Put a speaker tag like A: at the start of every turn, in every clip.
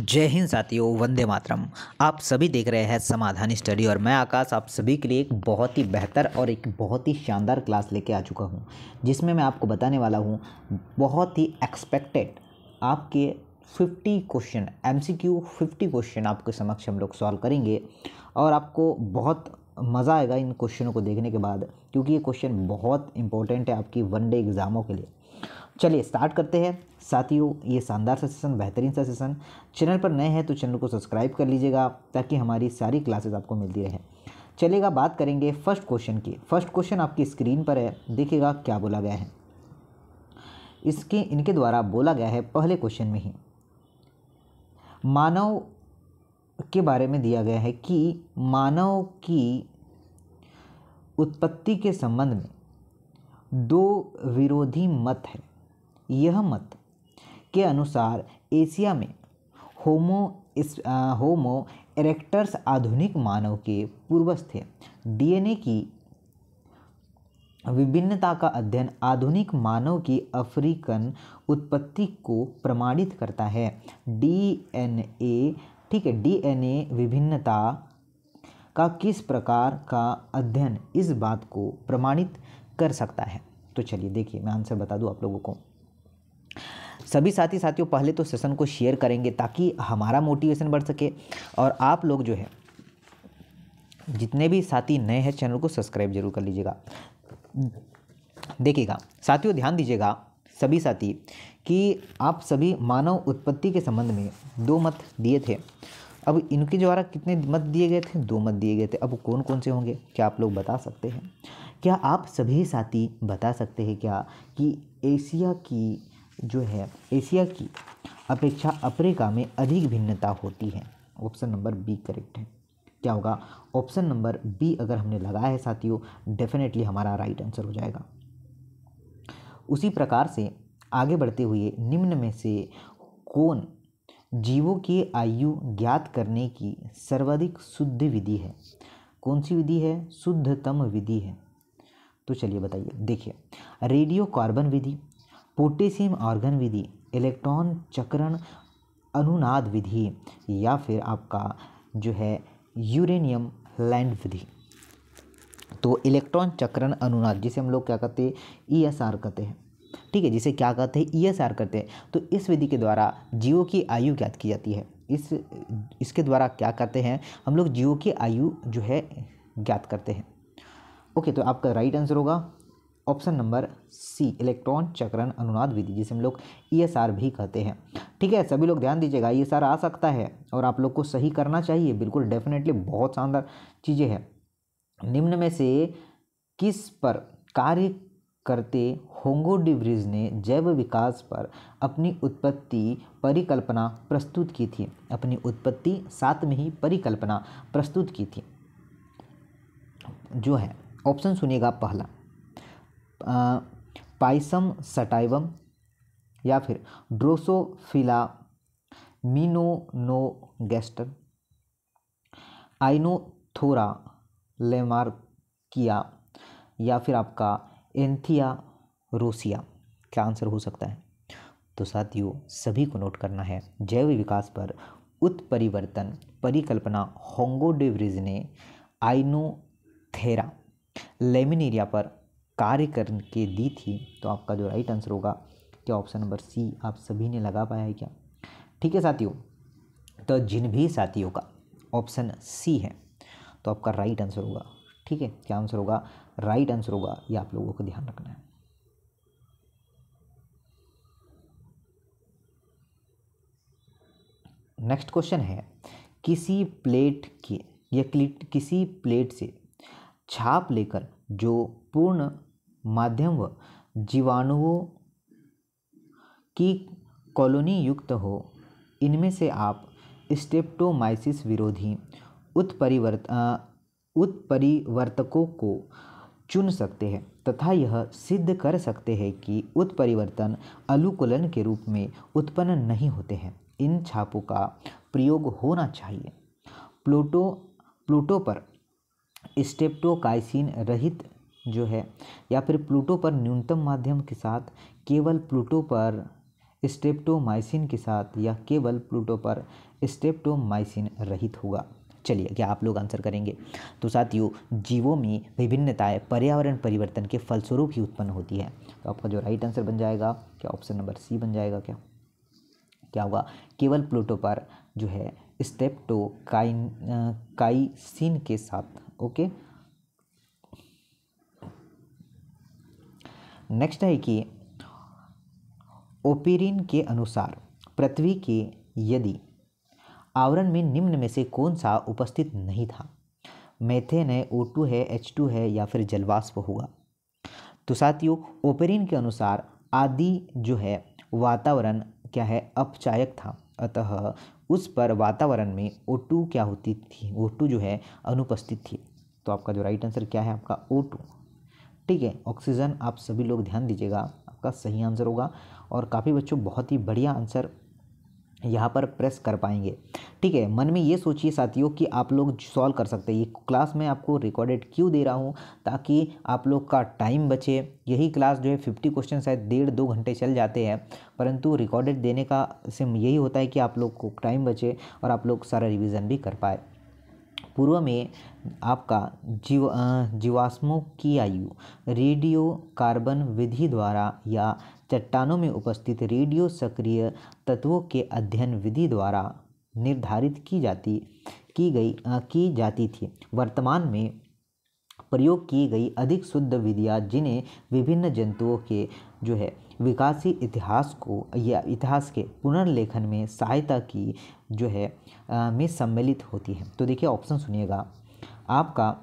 A: जय हिंद साथियों वंदे मातरम आप सभी देख रहे हैं समाधान स्टडी और मैं आकाश आप सभी के लिए एक बहुत ही बेहतर और एक बहुत ही शानदार क्लास लेके आ चुका हूँ जिसमें मैं आपको बताने वाला हूँ बहुत ही एक्सपेक्टेड आपके 50 question M C Q fifty question आपके समक्ष हम लोग सॉल्व करेंगे और आपको बहुत मज़ा आएगा इन क्वेश्चनों को देखने के बाद क्योंकि ये क्वेश्चन बहुत इंपॉर्टेंट है आपकी वनडे एग्ज़ामों के लिए चलिए स्टार्ट करते हैं साथियों ये शानदार सा सेशन बेहतरीन सा सेशन चैनल पर नए हैं तो चैनल को सब्सक्राइब कर लीजिएगा ताकि हमारी सारी क्लासेस आपको मिलती रहे चलेगा बात करेंगे फर्स्ट क्वेश्चन की फर्स्ट क्वेश्चन आपकी स्क्रीन पर है देखिएगा क्या बोला गया है इसके इनके द्वारा बोला गया है पहले क्वेश्चन में ही मानव के बारे में दिया गया है कि मानव की उत्पत्ति के संबंध में दो विरोधी मत है यह मत के अनुसार एशिया में होमो इस आ, होमो एरेक्टर्स आधुनिक मानव के पूर्वज थे डीएनए की विभिन्नता का अध्ययन आधुनिक मानव की अफ्रीकन उत्पत्ति को प्रमाणित करता है डीएनए ठीक है डीएनए विभिन्नता का किस प्रकार का अध्ययन इस बात को प्रमाणित कर सकता है तो चलिए देखिए मैं आंसर बता दूं आप लोगों को सभी साथी साथियों पहले तो सेशन को शेयर करेंगे ताकि हमारा मोटिवेशन बढ़ सके और आप लोग जो है जितने भी साथी नए हैं चैनल को सब्सक्राइब जरूर कर लीजिएगा देखिएगा साथियों ध्यान दीजिएगा सभी साथी कि आप सभी मानव उत्पत्ति के संबंध में दो मत दिए थे अब इनके द्वारा कितने मत दिए गए थे दो मत दिए गए थे अब कौन कौन से होंगे क्या आप लोग बता सकते हैं क्या आप सभी साथी बता सकते हैं क्या कि एशिया की जो है एशिया की अपेक्षा अफ्रीका में अधिक भिन्नता होती है ऑप्शन नंबर बी करेक्ट है क्या होगा ऑप्शन नंबर बी अगर हमने लगाया है साथियों डेफिनेटली हमारा राइट आंसर हो जाएगा उसी प्रकार से आगे बढ़ते हुए निम्न में से कौन जीवों की आयु ज्ञात करने की सर्वाधिक शुद्ध विधि है कौन सी विधि है शुद्धतम विधि है तो चलिए बताइए देखिए रेडियो कार्बन विधि पोटेशियम ऑर्गन विधि इलेक्ट्रॉन चक्रण अनुनाद विधि या फिर आपका जो है यूरेनियम लैंड विधि तो इलेक्ट्रॉन चक्रण अनुनाद जिसे हम लोग क्या कहते हैं ई एस आर कहते हैं ठीक है जिसे क्या कहते हैं ई e एस आर कहते हैं तो इस विधि के द्वारा जीवो की आयु ज्ञात की जाती है इस इसके द्वारा क्या करते हैं हम लोग जीवो की आयु जो है ज्ञात करते हैं ओके तो आपका राइट आंसर होगा ऑप्शन नंबर सी इलेक्ट्रॉन चक्रण अनुनाद विधि जिसे हम लोग ई e भी कहते हैं ठीक है सभी लोग ध्यान दीजिएगा ई e आ सकता है और आप लोग को सही करना चाहिए बिल्कुल डेफिनेटली बहुत शानदार चीज़ें हैं निम्न में से किस पर कार्य करते होंगो डिब्रिज ने जैव विकास पर अपनी उत्पत्ति परिकल्पना प्रस्तुत की थी अपनी उत्पत्ति साथ में ही परिकल्पना प्रस्तुत की थी जो है ऑप्शन सुनिएगा पहला पाइसम सटाइवम या फिर ड्रोसोफिला मीनोनोगेस्टर आइनोथोरा लेमार्किया या फिर आपका एंथिया रोसिया क्या आंसर हो सकता है तो साथियों सभी को नोट करना है जैव विकास पर उत्परिवर्तन परिकल्पना होंगो ने आइनोथेरा लेमिनेरिया पर कार्य करके दी थी तो आपका जो राइट आंसर होगा क्या ऑप्शन नंबर सी आप सभी ने लगा पाया है क्या ठीक है साथियों तो जिन भी साथियों का ऑप्शन सी है तो आपका राइट आंसर होगा ठीक है क्या आंसर होगा राइट आंसर होगा ये आप लोगों को ध्यान रखना है नेक्स्ट क्वेश्चन है किसी प्लेट के या किसी प्लेट से छाप लेकर जो पूर्ण माध्यम व जीवाणुओं की कॉलोनी युक्त हो इनमें से आप स्टेप्टोमाइसिस विरोधी उत्परिवर्त उत्परिवर्तकों को चुन सकते हैं तथा यह सिद्ध कर सकते हैं कि उत्परिवर्तन अलुकुलन के रूप में उत्पन्न नहीं होते हैं इन छापों का प्रयोग होना चाहिए प्लूटो प्लूटो पर स्टेप्टोकाइसिन रहित जो है या फिर प्लूटो पर न्यूनतम माध्यम के साथ केवल प्लूटो पर स्टेप्टोमाइसिन के साथ या केवल प्लूटो पर स्टेप्टोमाइसिन रहित होगा चलिए क्या आप लोग आंसर करेंगे तो साथियों जीवों में विभिन्नताएं पर्यावरण परिवर्तन के फलस्वरूप ही उत्पन्न होती है तो आपका जो राइट आंसर बन जाएगा क्या ऑप्शन नंबर सी बन जाएगा क्या क्या होगा केवल प्लूटो पर जो है स्टेप्टो काइन काइसिन के साथ ओके नेक्स्ट है कि ओपेरिन के अनुसार पृथ्वी के यदि आवरण में निम्न में से कौन सा उपस्थित नहीं था मैथेन है ओ टू है एच टू है या फिर जलवाष्प हुआ तो साथियों ओपेरिन के अनुसार आदि जो है वातावरण क्या है अपचायक था अतः उस पर वातावरण में ओ टू क्या होती थी ओ टू जो है अनुपस्थित थी तो आपका जो राइट आंसर क्या है आपका ओ टू ठीक है ऑक्सीजन आप सभी लोग ध्यान दीजिएगा आपका सही आंसर होगा और काफ़ी बच्चों बहुत ही बढ़िया आंसर यहाँ पर प्रेस कर पाएंगे ठीक है मन में ये सोचिए साथियों कि आप लोग सॉल्व कर सकते हैं ये क्लास मैं आपको रिकॉर्डेड क्यों दे रहा हूँ ताकि आप लोग का टाइम बचे यही क्लास जो है फिफ्टी क्वेश्चन शायद डेढ़ दो घंटे चल जाते हैं परंतु रिकॉर्डेड देने का सिम यही होता है कि आप लोग को टाइम बचे और आप लोग सारा रिविज़न भी कर पाए पूर्व में आपका जीव जीवाश्मों की आयु रेडियो कार्बन विधि द्वारा या चट्टानों में उपस्थित रेडियो सक्रिय तत्वों के अध्ययन विधि द्वारा निर्धारित की जाती की गई की जाती थी वर्तमान में प्रयोग की गई अधिक शुद्ध विधियाँ जिन्हें विभिन्न जंतुओं के जो है विकासी इतिहास को या इतिहास के पुनर्लेखन में सहायता की जो है आ, में सम्मिलित होती है तो देखिए ऑप्शन सुनिएगा आपका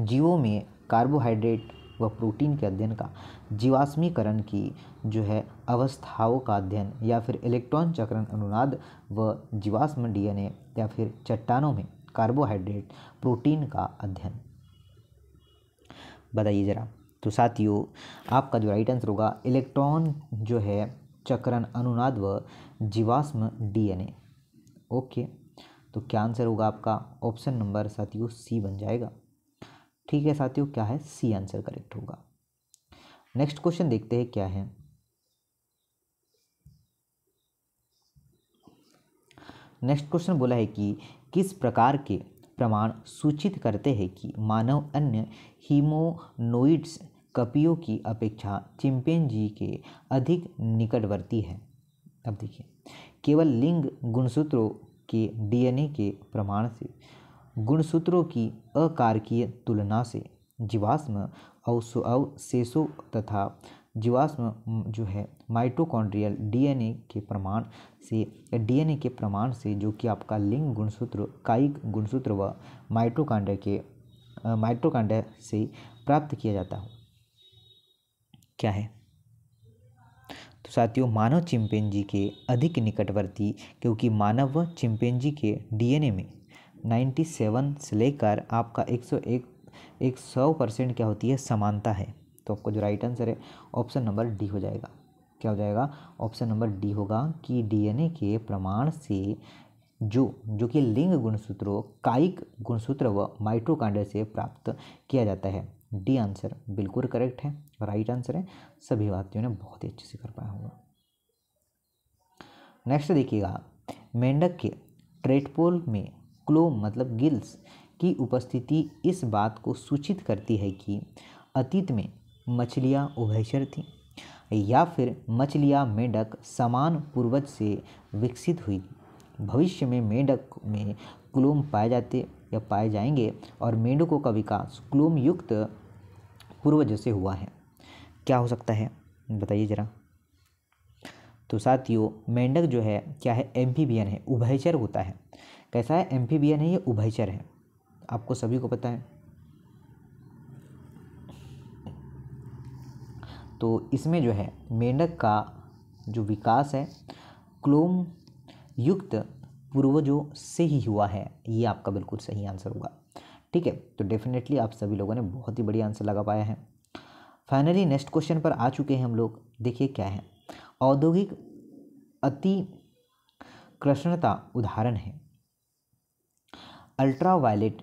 A: जीवों में कार्बोहाइड्रेट व प्रोटीन के अध्ययन का जीवाश्मीकरण की जो है अवस्थाओं का अध्ययन या फिर इलेक्ट्रॉन चक्रण अनुनाद व जीवाश्म डीएनए या फिर चट्टानों में कार्बोहाइड्रेट प्रोटीन का अध्ययन बताइए ज़रा तो साथियों आपका जो राइट आंसर होगा इलेक्ट्रॉन जो है चक्रण अनुनाद व जीवाश्म डीएनए ओके तो क्या आंसर होगा आपका ऑप्शन नंबर साथियों सी बन जाएगा ठीक है साथियों क्या है सी आंसर करेक्ट होगा नेक्स्ट क्वेश्चन देखते हैं क्या है नेक्स्ट क्वेश्चन बोला है कि किस प्रकार के प्रमाण सूचित करते हैं कि मानव अन्य हीमोनोइड्स कपियों की अपेक्षा चिंपेन के अधिक निकटवर्ती है अब देखिए केवल लिंग गुणसूत्रों के डीएनए के प्रमाण से गुणसूत्रों की अकारकीय तुलना से जीवाश्म अवशेषो तथा जीवाश्म जो है माइटोकॉन्ड्रियल डीएनए के प्रमाण से डीएनए के प्रमाण से जो कि आपका लिंग गुणसूत्र कायिक गुणसूत्र व माइटोकांड के माइटोकांड से प्राप्त किया जाता है क्या है तो साथियों मानव चिंपैंजी के अधिक निकटवर्ती क्योंकि मानव व चिंपैंजी के डीएनए में 97 से लेकर आपका 101 एक सौ परसेंट क्या होती है समानता है तो आपका जो राइट आंसर है ऑप्शन नंबर डी हो जाएगा क्या हो जाएगा ऑप्शन नंबर डी होगा कि डीएनए के प्रमाण से जो जो कि लिंग गुणसूत्रों कायिक गुणसूत्र व माइट्रोकांड से प्राप्त किया जाता है डी आंसर बिल्कुल करेक्ट है राइट आंसर है सभी वादियों ने बहुत ही अच्छे से कर पाया होगा नेक्स्ट देखिएगा मेंढक के ट्रेटपोल में क्लो मतलब गिल्स की उपस्थिति इस बात को सूचित करती है कि अतीत में मछलियाँ उभयचर थीं या फिर मछलियाँ मेंढक समान पूर्वज से विकसित हुई भविष्य में मेंढक में क्लोम पाए जाते या पाए जाएंगे और मेंढकों का विकास क्लोम युक्त पूर्वज से हुआ है क्या हो सकता है बताइए ज़रा तो साथियों मेंढक जो है क्या है एम्फीबियन है उभयचर होता है कैसा है एम्फीबियन है ये उभयचर है आपको सभी को पता है तो इसमें जो है मेंढक का जो विकास है क्लोम युक्त पूर्वजों से ही हुआ है ये आपका बिल्कुल सही आंसर होगा ठीक है तो डेफिनेटली आप सभी लोगों ने बहुत ही बढ़िया आंसर लगा पाया है फाइनली नेक्स्ट क्वेश्चन पर आ चुके हैं हम लोग देखिए क्या है औद्योगिक अति कृष्णता उदाहरण है अल्ट्रावायलेट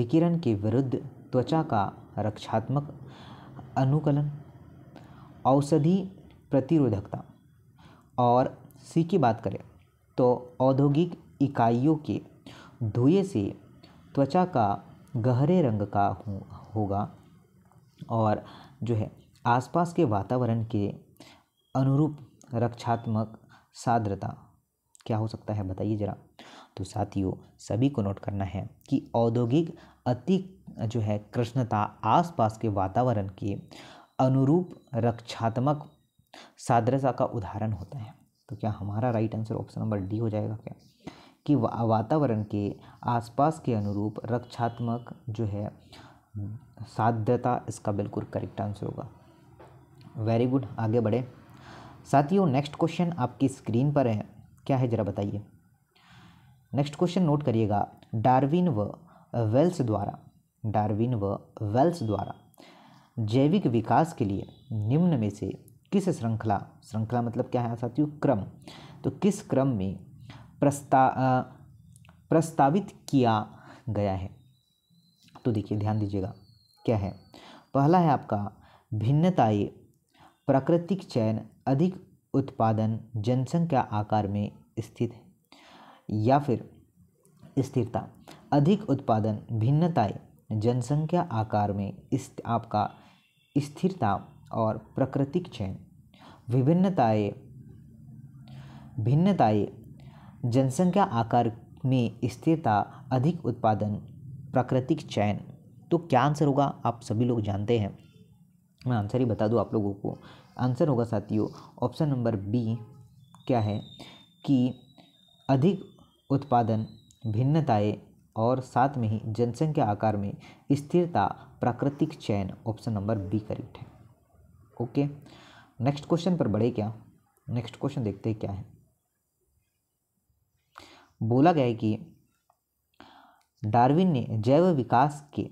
A: विकिरण के विरुद्ध त्वचा का रक्षात्मक अनुकलन औषधि प्रतिरोधकता और सी की बात करें तो औद्योगिक इकाइयों के धुएँ से त्वचा का गहरे रंग का होगा और जो है आसपास के वातावरण के अनुरूप रक्षात्मक साद्रता क्या हो सकता है बताइए ज़रा तो साथियों सभी को नोट करना है कि औद्योगिक अति जो है कृष्णता आसपास के वातावरण के अनुरूप रक्षात्मक साद्रता का उदाहरण होता है तो क्या हमारा right answer option number D हो जाएगा क्या कि वातावरण के आसपास के अनुरूप रक्षात्मक जो है साध्यता इसका बिल्कुल करेक्ट आंसर होगा वेरी गुड आगे बढ़े साथियों नेक्स्ट क्वेश्चन आपकी स्क्रीन पर है क्या है ज़रा बताइए नेक्स्ट क्वेश्चन नोट करिएगा डार्विन व वेल्स द्वारा डार्विन व वेल्स द्वारा जैविक विकास के लिए निम्न में से किस श्रृंखला श्रृंखला मतलब क्या है साथियों क्रम तो किस क्रम में प्रस्ता प्रस्तावित किया गया है तो देखिए ध्यान दीजिएगा क्या है पहला है आपका भिन्नताए प्राकृतिक चयन अधिक उत्पादन जनसंख्या आकार में स्थित है या फिर स्थिरता अधिक उत्पादन भिन्नताए जनसंख्या आकार में इस आपका स्थिरता और प्राकृतिक चयन विभिन्नताए भिन्नताए जनसंख्या आकार में स्थिरता अधिक उत्पादन प्राकृतिक चयन तो क्या आंसर होगा आप सभी लोग जानते हैं मैं आंसर ही बता दूँ आप लोगों को आंसर होगा साथियों ऑप्शन नंबर बी क्या है कि अधिक उत्पादन भिन्नताएं और साथ में ही जनसंख्या आकार में स्थिरता प्राकृतिक चयन ऑप्शन नंबर बी करेक्ट है ओके नेक्स्ट क्वेश्चन पर बढ़े क्या नेक्स्ट क्वेश्चन देखते हैं क्या है बोला गया है कि डार्विन ने जैव विकास के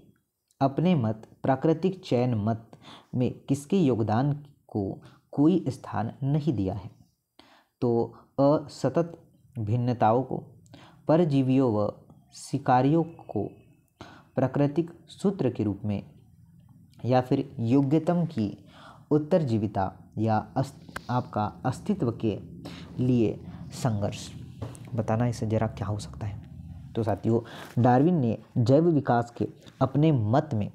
A: अपने मत प्राकृतिक चयन मत में किसके योगदान को कोई स्थान नहीं दिया है तो असतत भिन्नताओं को परजीवियों व शिकारियों को प्राकृतिक सूत्र के रूप में या फिर योग्यतम की उत्तरजीविता या अस्त, आपका अस्तित्व के लिए संघर्ष बताना इससे जरा क्या हो सकता है तो साथियों डार्विन ने जैव विकास के अपने मत में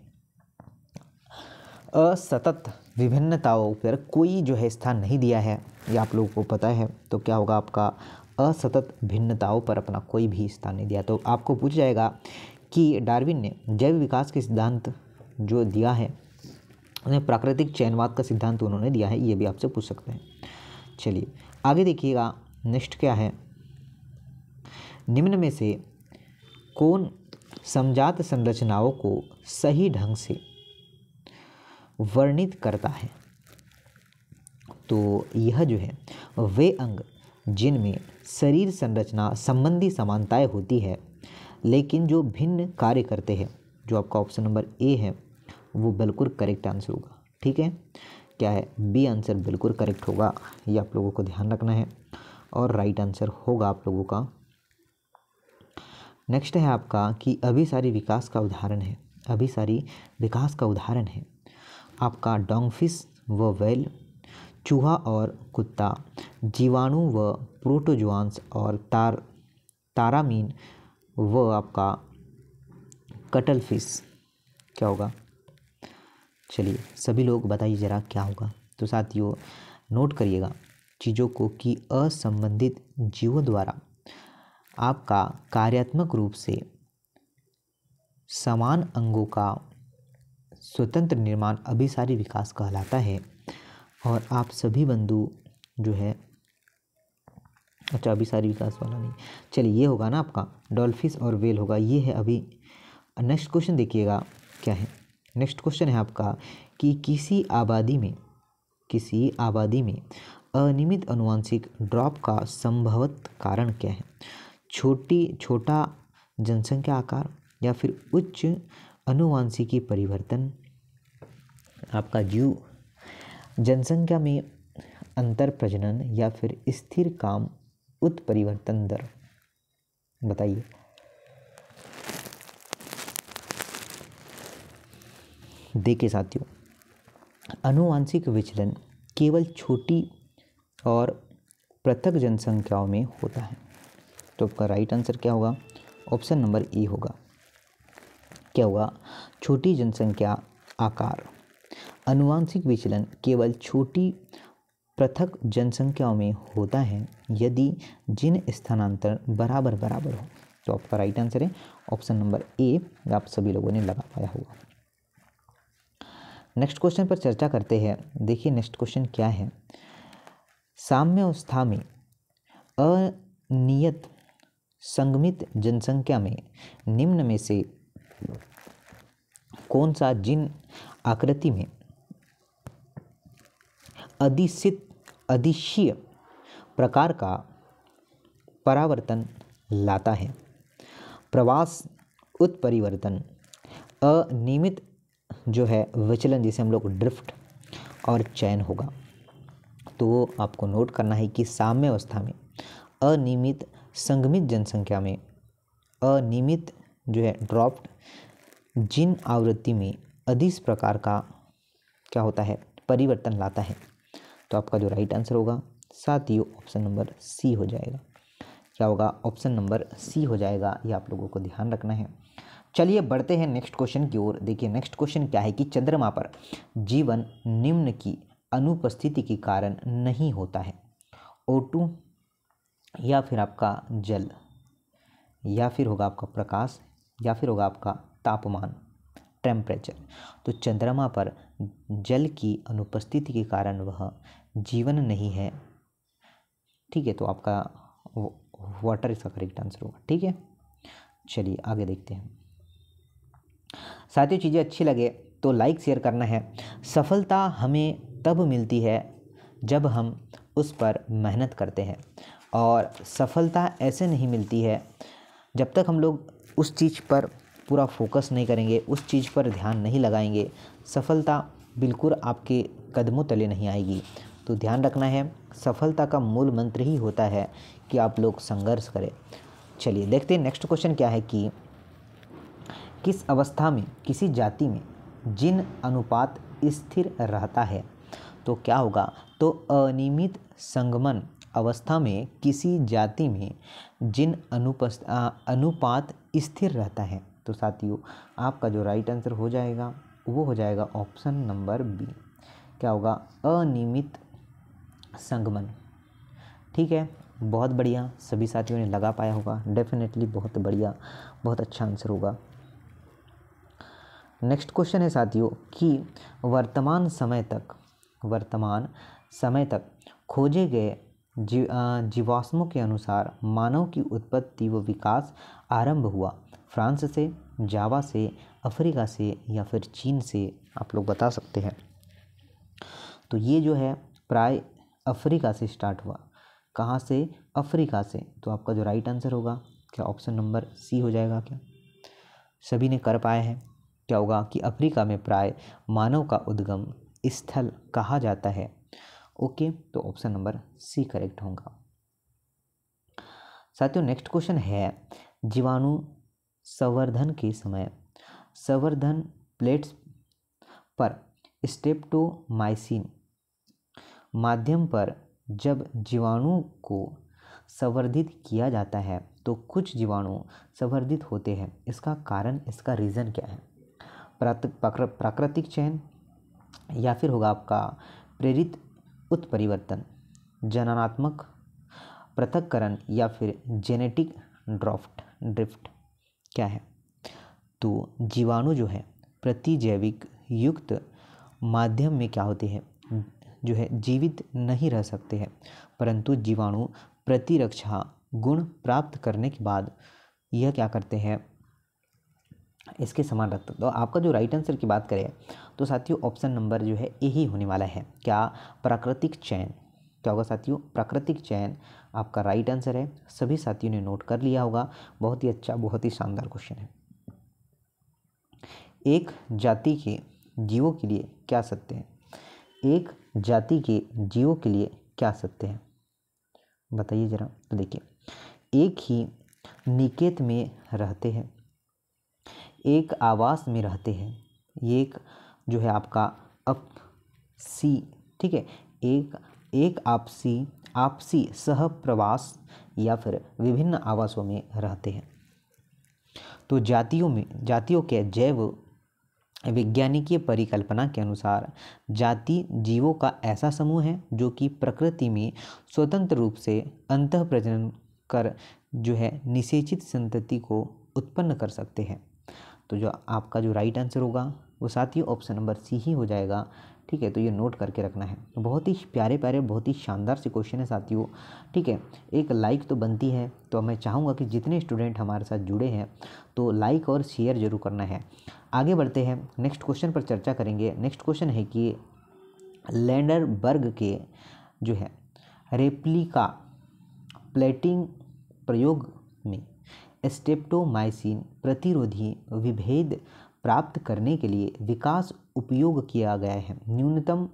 A: असतत विभिन्नताओं पर कोई जो है स्थान नहीं दिया है ये आप लोगों को पता है तो क्या होगा आपका असतत भिन्नताओं पर अपना कोई भी स्थान नहीं दिया तो आपको पूछ जाएगा कि डार्विन ने जैव विकास के सिद्धांत जो दिया है उन्हें प्राकृतिक चयनवाद का सिद्धांत उन्होंने दिया है ये भी आपसे पूछ सकते हैं चलिए आगे देखिएगा नेक्स्ट क्या है निम्न में से कौन समझात संरचनाओं को सही ढंग से वर्णित करता है तो यह जो है वे अंग जिनमें शरीर संरचना संबंधी समानताएं होती है लेकिन जो भिन्न कार्य करते हैं जो आपका ऑप्शन नंबर ए है वो बिल्कुल करेक्ट आंसर होगा ठीक है क्या है बी आंसर बिल्कुल करेक्ट होगा ये आप लोगों को ध्यान रखना है और राइट आंसर होगा आप लोगों का नेक्स्ट है आपका कि अभी सारी विकास का उदाहरण है अभी सारी विकास का उदाहरण है आपका डोंगफिस व वेल चूहा और कुत्ता जीवाणु व प्रोटोजुआंस और तार तारामीन व आपका कटल फिश क्या होगा चलिए सभी लोग बताइए ज़रा क्या होगा तो साथियों नोट करिएगा चीज़ों को कि असंबंधित जीवों द्वारा आपका कार्यात्मक रूप से समान अंगों का स्वतंत्र निर्माण अभिसारी विकास कहलाता है और आप सभी बंधु जो है अच्छा अभिसारी विकास वाला नहीं चलिए ये होगा ना आपका डॉल्फिस और वेल होगा ये है अभी नेक्स्ट क्वेश्चन देखिएगा क्या है नेक्स्ट क्वेश्चन है आपका कि किसी आबादी में किसी आबादी में अनियमित अनुवांशिक ड्रॉप का संभवत कारण क्या है छोटी छोटा जनसंख्या आकार या फिर उच्च अनुवांशिकी परिवर्तन आपका जीव जनसंख्या में अंतर प्रजनन या फिर स्थिर काम उत्परिवर्तन दर बताइए देखिए साथियों अनुवांशिक विचलन केवल छोटी और पृथक जनसंख्याओं में होता है तो आपका राइट आंसर क्या होगा ऑप्शन नंबर ई होगा क्या हुआ छोटी जनसंख्या आकार अनुवांशिक विचलन केवल छोटी पृथक जनसंख्याओं में होता है यदि जिन स्थानांतरण बराबर बराबर हो तो आपका राइट आंसर है ऑप्शन नंबर ए आप सभी लोगों ने लगा पाया होगा नेक्स्ट क्वेश्चन पर चर्चा करते हैं देखिए नेक्स्ट क्वेश्चन क्या है साम्यवस्था में अनियत संगमित जनसंख्या में निम्न में से कौन सा जिन आकृति में अधिशित अधिशीय प्रकार का परावर्तन लाता है प्रवास उत्परिवर्तन अनियमित जो है विचलन जिसे हम लोग ड्रिफ्ट और चयन होगा तो आपको नोट करना है कि साम्य अवस्था में अनियमित संगमित जनसंख्या में अनियमित जो है ड्रॉप्ड जिन आवृत्ति में अधिस प्रकार का क्या होता है परिवर्तन लाता है तो आपका जो राइट आंसर होगा साथ ही ऑप्शन नंबर सी हो जाएगा क्या होगा ऑप्शन नंबर सी हो जाएगा ये आप लोगों को ध्यान रखना है चलिए बढ़ते हैं नेक्स्ट क्वेश्चन की ओर देखिए नेक्स्ट क्वेश्चन क्या है कि चंद्रमा पर जीवन निम्न की अनुपस्थिति के कारण नहीं होता है ओ टू या फिर आपका जल या फिर होगा आपका प्रकाश या फिर होगा आपका तापमान टेम्परेचर तो चंद्रमा पर जल की अनुपस्थिति के कारण वह जीवन नहीं है ठीक है तो आपका वाटर इसका करेक्ट आंसर होगा ठीक है चलिए आगे देखते हैं साथियों चीज़ें अच्छी लगे तो लाइक शेयर करना है सफलता हमें तब मिलती है जब हम उस पर मेहनत करते हैं और सफलता ऐसे नहीं मिलती है जब तक हम लोग उस चीज़ पर पूरा फोकस नहीं करेंगे उस चीज़ पर ध्यान नहीं लगाएंगे सफलता बिल्कुल आपके कदमों तले नहीं आएगी तो ध्यान रखना है सफलता का मूल मंत्र ही होता है कि आप लोग संघर्ष करें चलिए देखते हैं नेक्स्ट क्वेश्चन क्या है कि किस अवस्था में किसी जाति में जिन अनुपात स्थिर रहता है तो क्या होगा तो अनियमित संगमन अवस्था में किसी जाति में जिन अनुपस्थ अनुपात स्थिर रहता है तो साथियों आपका जो राइट आंसर हो जाएगा वो हो जाएगा ऑप्शन नंबर बी क्या होगा अनियमित संगमन ठीक है बहुत बढ़िया सभी साथियों ने लगा पाया होगा डेफिनेटली बहुत बढ़िया बहुत अच्छा आंसर होगा नेक्स्ट क्वेश्चन है साथियों कि वर्तमान समय तक वर्तमान समय तक खोजे गए जी जीवाश्मों के अनुसार मानव की उत्पत्ति व विकास आरंभ हुआ फ्रांस से जावा से अफ्रीका से या फिर चीन से आप लोग बता सकते हैं तो ये जो है प्राय अफ्रीका से स्टार्ट हुआ कहाँ से अफ्रीका से तो आपका जो राइट आंसर होगा क्या ऑप्शन नंबर सी हो जाएगा क्या सभी ने कर पाए हैं क्या होगा कि अफ्रीका में प्राय मानव का उद्गम स्थल कहा जाता है ओके तो ऑप्शन नंबर सी करेक्ट होगा साथियों नेक्स्ट क्वेश्चन है जीवाणु संवर्धन के समय संवर्धन प्लेट्स पर स्टेप्टोमाइसिन माध्यम पर जब जीवाणु को संवर्धित किया जाता है तो कुछ जीवाणु संवर्धित होते हैं इसका कारण इसका रीज़न क्या है प्राकृतिक चयन या फिर होगा आपका प्रेरित उत्परिवर्तन जननात्मक पृथककरण या फिर जेनेटिक ड्रॉफ्ट ड्रिफ्ट क्या है तो जीवाणु जो है प्रतिजैविक युक्त माध्यम में क्या होते हैं जो है जीवित नहीं रह सकते हैं परंतु जीवाणु प्रतिरक्षा गुण प्राप्त करने के बाद यह क्या करते हैं इसके समान रख सकते हो तो आपका जो राइट आंसर की बात करें तो साथियों ऑप्शन नंबर जो है ए ही होने वाला है क्या प्राकृतिक चयन क्या होगा साथियों प्राकृतिक चयन आपका राइट आंसर है सभी साथियों ने नोट कर लिया होगा बहुत ही अच्छा बहुत ही शानदार क्वेश्चन है एक जाति के जीवों के लिए क्या सत्य है एक जाति के जीवों के लिए क्या सत्य है बताइए ज़रा तो देखिए एक ही निकेत में रहते हैं एक आवास में रहते हैं ये एक जो है आपका सी ठीक है एक एक आपसी आपसी सह प्रवास या फिर विभिन्न आवासों में रहते हैं तो जातियों में जातियों के जैव वैज्ञानिकीय परिकल्पना के अनुसार जाति जीवों का ऐसा समूह है जो कि प्रकृति में स्वतंत्र रूप से अंत प्रजनन कर जो है निषेचित संतति को उत्पन्न कर सकते हैं तो जो आपका जो राइट आंसर होगा वो साथ ही ऑप्शन नंबर सी ही हो जाएगा ठीक है तो ये नोट करके रखना है तो बहुत ही प्यारे प्यारे बहुत ही शानदार से क्वेश्चन है साथियों ठीक है एक लाइक तो बनती है तो मैं चाहूँगा कि जितने स्टूडेंट हमारे साथ जुड़े हैं तो लाइक और शेयर जरूर करना है आगे बढ़ते हैं नेक्स्ट क्वेश्चन पर चर्चा करेंगे नेक्स्ट क्वेश्चन है कि लैंडर बर्ग के जो है रेप्लिका प्लेटिंग प्रयोग में स्टेप्टोमाइसिन प्रतिरोधी विभेद प्राप्त करने के लिए विकास उपयोग किया गया है न्यूनतम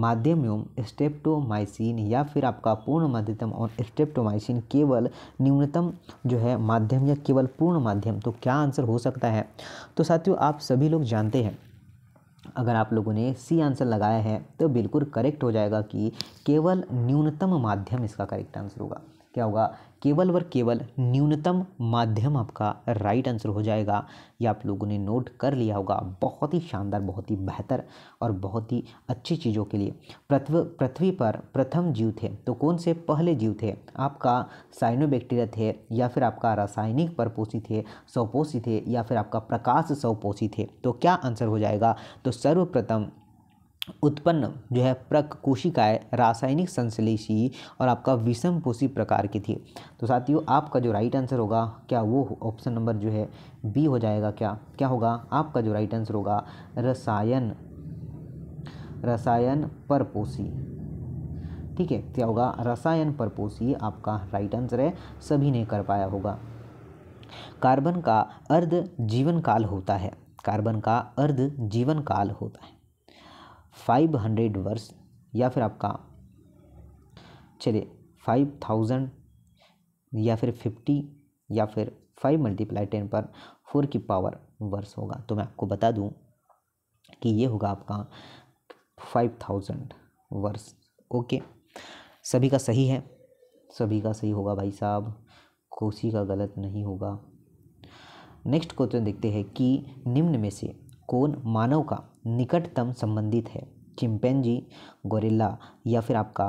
A: माध्यम एवं स्टेप्टोमाइसिन या फिर आपका पूर्ण माध्यम और स्टेप्टोमाइसिन केवल न्यूनतम जो है माध्यम या केवल पूर्ण माध्यम तो क्या आंसर हो सकता है तो साथियों आप सभी लोग जानते हैं अगर आप लोगों ने सी आंसर लगाया है तो बिल्कुल करेक्ट हो जाएगा कि केवल न्यूनतम माध्यम इसका करेक्ट आंसर होगा क्या होगा केवल और केवल न्यूनतम माध्यम आपका राइट आंसर हो जाएगा ये आप लोगों ने नोट कर लिया होगा बहुत ही शानदार बहुत ही बेहतर और बहुत ही अच्छी चीज़ों के लिए पृथ्वी पृथ्वी पर प्रथम जीव थे तो कौन से पहले जीव थे आपका साइनोबैक्टीरिया थे या फिर आपका रासायनिक परपोषी थे सौपोषी थे या फिर आपका प्रकाश सौपोषी थे तो क्या आंसर हो जाएगा तो सर्वप्रथम उत्पन्न जो है प्रक कोशिकाएँ रासायनिक संश्लेषी और आपका विषम पोषी प्रकार की थी तो साथियों आपका जो राइट आंसर होगा क्या वो ऑप्शन नंबर जो है बी हो जाएगा क्या क्या होगा आपका जो राइट आंसर होगा रसायन रसायन परपोषी ठीक है क्या होगा रसायन परपोषी आपका राइट आंसर है सभी ने कर पाया होगा कार्बन का अर्ध जीवन काल होता है कार्बन का अर्ध जीवन काल होता है फाइव हंड्रेड वर्ष या फिर आपका चलिए फाइव थाउजेंड या फिर फिफ्टी या फिर फाइव मल्टीप्लाई टेन पर फोर की पावर वर्ष होगा तो मैं आपको बता दूं कि ये होगा आपका फाइव थाउजेंड वर्ष ओके सभी का सही है सभी का सही होगा भाई साहब कोसी का गलत नहीं होगा नेक्स्ट क्वेश्चन देखते हैं कि निम्न में से कौन मानव का निकटतम संबंधित है चिंपैंजी गोरिल्ला या फिर आपका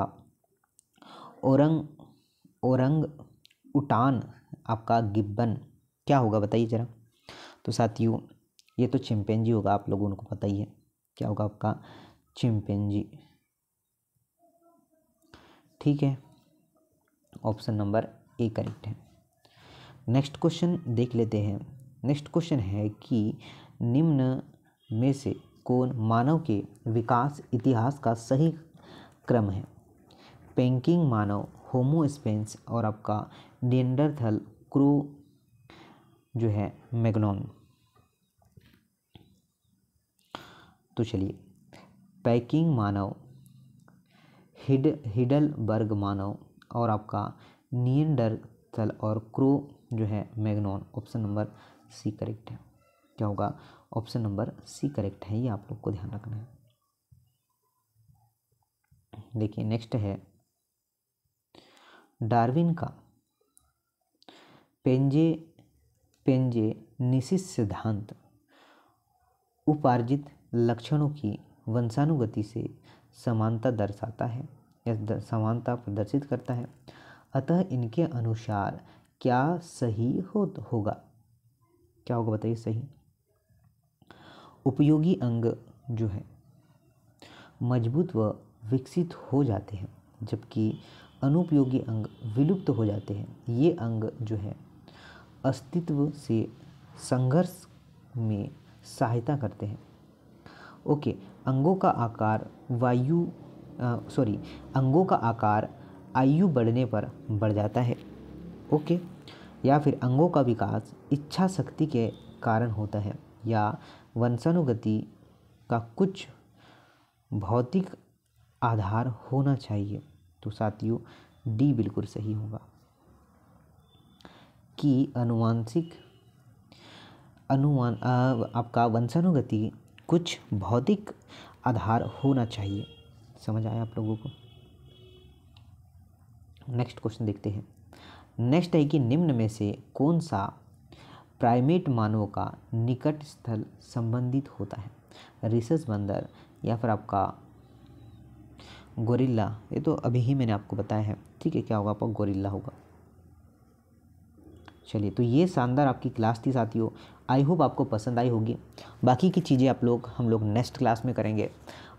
A: औरंग औरंग उटान आपका गिब्बन क्या होगा बताइए ज़रा तो साथियों ये तो चिंपैंजी होगा आप लोगों को पता ही है क्या होगा आपका चिंपैंजी ठीक है ऑप्शन नंबर ए करेक्ट है नेक्स्ट क्वेश्चन देख लेते हैं नेक्स्ट क्वेश्चन है कि निम्न में से कौन मानव के विकास इतिहास का सही क्रम है पेंकिंग मानव होमोस्पेंस और आपका डेंडरथल क्रो जो है मैगनॉन तो चलिए पैकिंग मानव हिड हिडलबर्ग मानव और आपका नियंडरथल और क्रो जो है Magnon option number C correct है क्या होगा ऑप्शन नंबर सी करेक्ट है ये आप लोग को ध्यान रखना है देखिए नेक्स्ट है डार्विन का पेंजे पेंजे निशित सिद्धांत उपार्जित लक्षणों की वंशानुगति से समानता दर्शाता है या समानता प्रदर्शित करता है अतः इनके अनुसार क्या सही हो होगा क्या होगा बताइए सही उपयोगी अंग जो है मजबूत व विकसित हो जाते हैं जबकि अनुपयोगी अंग विलुप्त हो जाते हैं ये अंग जो है अस्तित्व से संघर्ष में सहायता करते हैं ओके अंगों का आकार वायु सॉरी अंगों का आकार आयु बढ़ने पर बढ़ जाता है ओके या फिर अंगों का विकास इच्छा शक्ति के कारण होता है या वंशानुगति का कुछ भौतिक आधार होना चाहिए तो साथियों डी बिल्कुल सही होगा कि अनुवांशिक अनुमान आपका वंशानुगति कुछ भौतिक आधार होना चाहिए समझ आया आप लोगों को नेक्स्ट क्वेश्चन देखते हैं नेक्स्ट है कि निम्न में से कौन सा प्राइमेट मानव का निकट स्थल संबंधित होता है रिसस बंदर या फिर आपका गोरिल्ला ये तो अभी ही मैंने आपको बताया है ठीक है क्या होगा आपका गोरिल्ला होगा चलिए तो ये शानदार आपकी क्लास थी साथियों आई होप आपको पसंद आई होगी बाकी की चीज़ें आप लोग हम लोग नेक्स्ट क्लास में करेंगे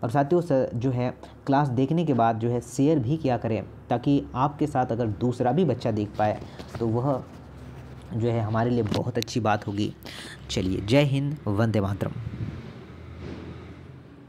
A: और साथियों जो है क्लास देखने के बाद जो है शेयर भी किया करें ताकि आपके साथ अगर दूसरा भी बच्चा देख पाए तो वह जो है हमारे लिए बहुत अच्छी बात होगी चलिए जय हिंद वंदे मातरम